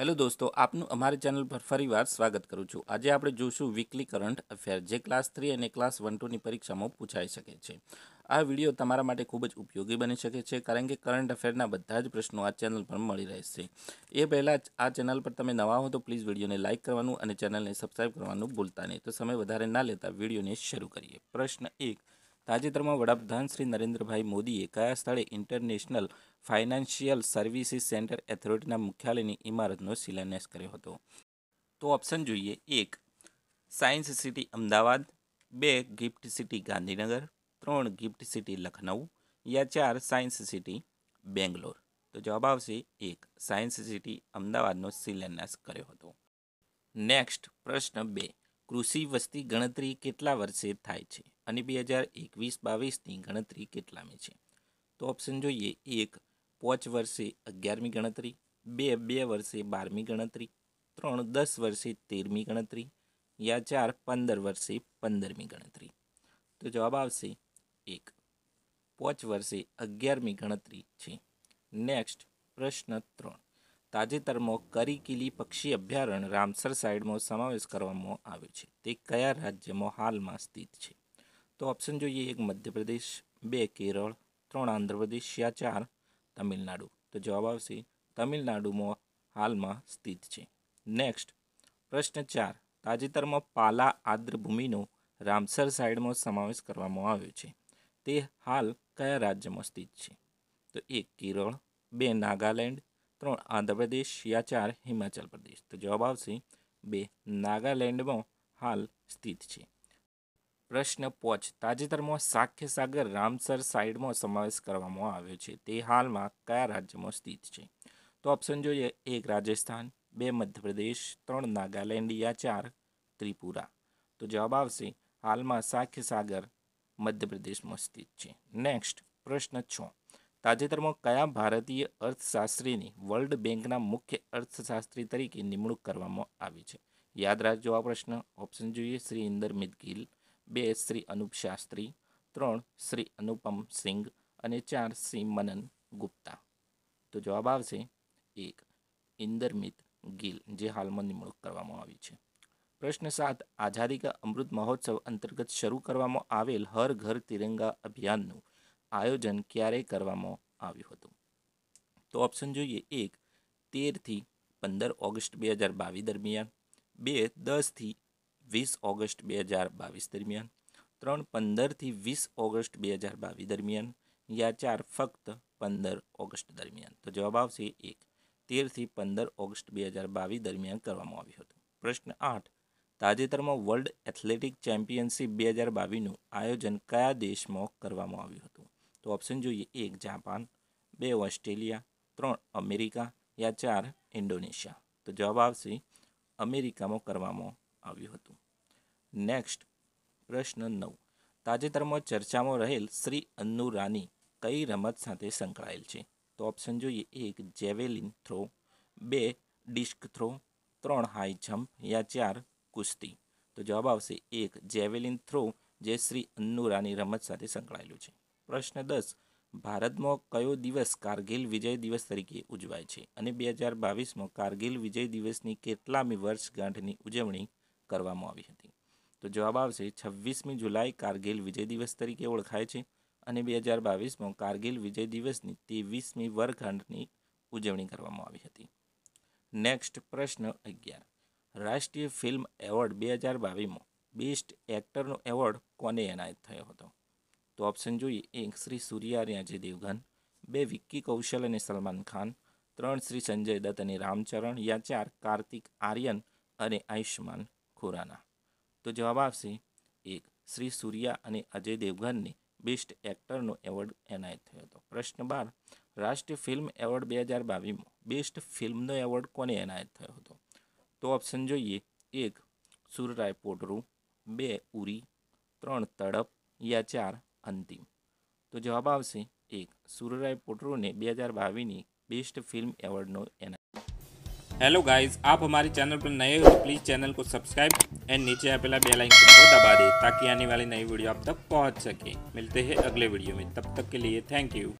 hello દોસ્તો આપનું અમારી ચેનલ પર ફરીવાર સ્વાગત કરું છું આજે આપણે જોશું વીકલી કરંટ અફેર જે ક્લાસ થ્રી અને ક્લાસ વન ટુની પરીક્ષામાં પૂછાઈ શકે છે આ વિડીયો તમારા માટે ખૂબ જ ઉપયોગી બની શકે છે કારણ કે કરંટ અફેરના બધા જ પ્રશ્નો આ ચેનલ પર મળી રહેશે એ પહેલાં આ ચેનલ પર તમે નવા હો તો પ્લીઝ વિડીયોને લાઇક કરવાનું અને ચેનલને સબસ્ક્રાઈબ કરવાનું ભૂલતા નહીં તો સમય વધારે ના લેતા વિડીયોને શરૂ કરીએ પ્રશ્ન એક તાજેતરમાં વડાપ્રધાન શ્રી નરેન્દ્રભાઈ મોદીએ કયા સ્થળે ઇન્ટરનેશનલ ફાઇનાન્શિયલ સર્વિસીસ સેન્ટર એથોરિટીના મુખ્યાલયની ઇમારતનો શિલાન્યાસ કર્યો હતો તો ઓપ્શન જોઈએ એક સાયન્સ સિટી અમદાવાદ બે ગિફ્ટ સિટી ગાંધીનગર ત્રણ ગિફ્ટ સિટી લખનઉ યા ચાર સાયન્સ સિટી બેંગ્લોર તો જવાબ આવશે એક સાયન્સ સિટી અમદાવાદનો શિલાન્યાસ કર્યો હતો નેક્સ્ટ પ્રશ્ન બે કૃષિ વસ્તી ગણતરી કેટલા વર્ષે થાય છે અને બે હજાર એકવીસ બાવીસની ગણતરી કેટલામી છે તો ઓપ્શન જોઈએ એક પાંચ વર્ષે અગિયારમી ગણતરી બે બે વર્ષે બારમી ગણતરી ત્રણ દસ વર્ષે તેરમી ગણતરી યા ચાર પંદર વર્ષે પંદરમી ગણતરી તો જવાબ આવશે એક પાંચ વર્ષે અગિયારમી ગણતરી છે નેક્સ્ટ પ્રશ્ન ત્રણ તાજેતરમાં કરીકીલી પક્ષી અભયારણ્ય રામસર સાઇડમાં સમાવેશ કરવામાં આવ્યો છે તે કયા રાજ્યમાં હાલમાં સ્થિત છે તો ઓપ્શન જોઈએ એક મધ્યપ્રદેશ બે કેરળ ત્રણ આંધ્રપ્રદેશ યા ચાર તમિલનાડુ તો જવાબ આવશે તમિલનાડુમાં હાલમાં સ્થિત છે નેક્સ્ટ પ્રશ્ન ચાર તાજેતરમાં પાલા આદ્રભૂમિનો રામસર સાઇડમાં સમાવેશ કરવામાં આવ્યો છે તે હાલ કયા રાજ્યમાં સ્થિત છે તો એક કેરળ બે નાગાલેન્ડ ત્રણ આંધ્રપ્રદેશ યા ચાર હિમાચલ પ્રદેશ તો જવાબ આવશે બે નાગાલેન્ડમાં હાલ સ્થિત છે પ્રશ્ન પોચ તાજેતરમાં સાખ્ય સાગર રામસર સાઇડમાં સમાવેશ કરવામાં આવ્યો છે તે હાલમાં કયા રાજ્યમાં સ્થિત છે તો ઓપ્શન જોઈએ એક રાજસ્થાન બે મધ્યપ્રદેશ ત્રણ નાગાલેન્ડ યા ચાર ત્રિપુરા તો જવાબ આવશે હાલમાં સાખ્ય સાગર મધ્યપ્રદેશમાં સ્થિત છે નેક્સ્ટ પ્રશ્ન છ તાજેતરમાં કયા ભારતીય અર્થશાસ્ત્રીની વર્લ્ડ બેંકના મુખ્ય અર્થશાસ્ત્રી તરીકે નિમણૂક કરવામાં આવી છે યાદ રાખજો આ પ્રશ્ન ઓપ્શન જોઈએ શ્રી ઇન્દર મિત ગિલ બે શ્રી અનુપ શાસ્ત્રી ત્રણ શ્રી અનુપમ સિંઘ અને ચાર શ્રી મનન ગુપ્તા તો જવાબ આવશે એક ઇન્દરમિત ગિલ જે હાલમાં નિમણૂક કરવામાં આવી છે પ્રશ્ન સાત આઝાદી કા અમૃત મહોત્સવ અંતર્ગત શરૂ કરવામાં આવેલ હર ઘર તિરંગા અભિયાનનું આયોજન ક્યારે કરવામાં આવ્યું હતું તો ઓપ્શન જોઈએ એક તેરથી પંદર ઓગસ્ટ બે હજાર બાવીસ દરમિયાન બે દસથી વીસ ઓગસ્ટ બે હજાર બાવીસ દરમિયાન ત્રણ પંદરથી વીસ ઓગસ્ટ બે હજાર બાવીસ દરમિયાન યા ચાર ફક્ત પંદર ઓગસ્ટ દરમિયાન તો જવાબ આવશે એક તેરથી પંદર ઓગસ્ટ બે હજાર બાવીસ દરમિયાન કરવામાં આવ્યું હતું પ્રશ્ન આઠ તાજેતરમાં વર્લ્ડ એથ્લેટિક ચેમ્પિયનશિપ બે હજાર બાવીસનું આયોજન કયા દેશમાં કરવામાં આવ્યું હતું તો ઓપ્શન જોઈએ એક જાપાન બે ઓસ્ટ્રેલિયા ત્રણ અમેરિકા યા ચાર ઇન્ડોનેશિયા તો જવાબ આવશે અમેરિકામાં કરવામાં આવ્યું હતું નેક્સ્ટ પ્રશ્ન નવ તાજેતરમાં ચર્ચામાં રહેલ શ્રી અન્નુ રાની કઈ રમત સાથે સંકળાયેલ છે તો ઓપ્શન જોઈએ એક જેવેલિન થ્રો બે ડિસ્ક થ્રો ત્રણ હાઈ જમ્પ યા ચાર કુસ્તી તો જવાબ આવશે એક જેવેલિન થ્રો જે શ્રી અન્નુ રાની રમત સાથે સંકળાયેલું છે પ્રશ્ન દસ ભારતમાં કયો દિવસ કારગિલ વિજય દિવસ તરીકે ઉજવાય છે અને બે હજાર બાવીસમાં કારગિલ વિજય દિવસની કેટલામી વર્ષગાંઠની ઉજવણી કરવામાં આવી હતી તો જવાબ આવશે છવ્વીસમી જુલાઈ કારગિલ વિજય દિવસ તરીકે ઓળખાય છે અને બે હજાર બાવીસમાં કારગિલ વિજય દિવસની ત્રેવીસમી વરખાંડની ઉજવણી કરવામાં આવી હતી નેક્સ્ટ પ્રશ્ન અગિયાર રાષ્ટ્રીય ફિલ્મ એવોર્ડ બે હજાર બાવીસમાં બેસ્ટ એક્ટરનો એવોર્ડ કોને એનાયત થયો હતો તો ઓપ્શન જોઈએ એક શ્રી સૂર્યાર્યાજી દેવગન બે વિક્કી કૌશલ અને સલમાન ખાન ત્રણ શ્રી સંજય દત્ત અને રામચરણ યા ચાર કાર્તિક આર્યન અને આયુષ્માન ખુરાના તો જવાબ આવશે એક શ્રી સૂર્યા અને અજય દેવગનને બેસ્ટ એક્ટરનો એવોર્ડ એનાયત થયો હતો પ્રશ્ન બાર રાષ્ટ્રીય ફિલ્મ એવોર્ડ બે હજાર બાવીસમાં બેસ્ટ ફિલ્મનો એવોર્ડ કોને એનાયત થયો હતો તો ઓપ્શન જોઈએ એક સુરરાય પોટરુ બે ઉરી ત્રણ તડપ યા ચાર અંતિમ તો જવાબ આવશે એક સુરરાય પોટરુને બે હજાર બાવીસની બેસ્ટ ફિલ્મ એવોર્ડનો એના हेलो गाइस आप हमारे चैनल पर नए हो तो प्लीज़ चैनल को सब्सक्राइब एंड नीचे पहला बेल आइकन को दबा दें ताकि आने वाली नई वीडियो आप तक पहुंच सके मिलते हैं अगले वीडियो में तब तक के लिए थैंक यू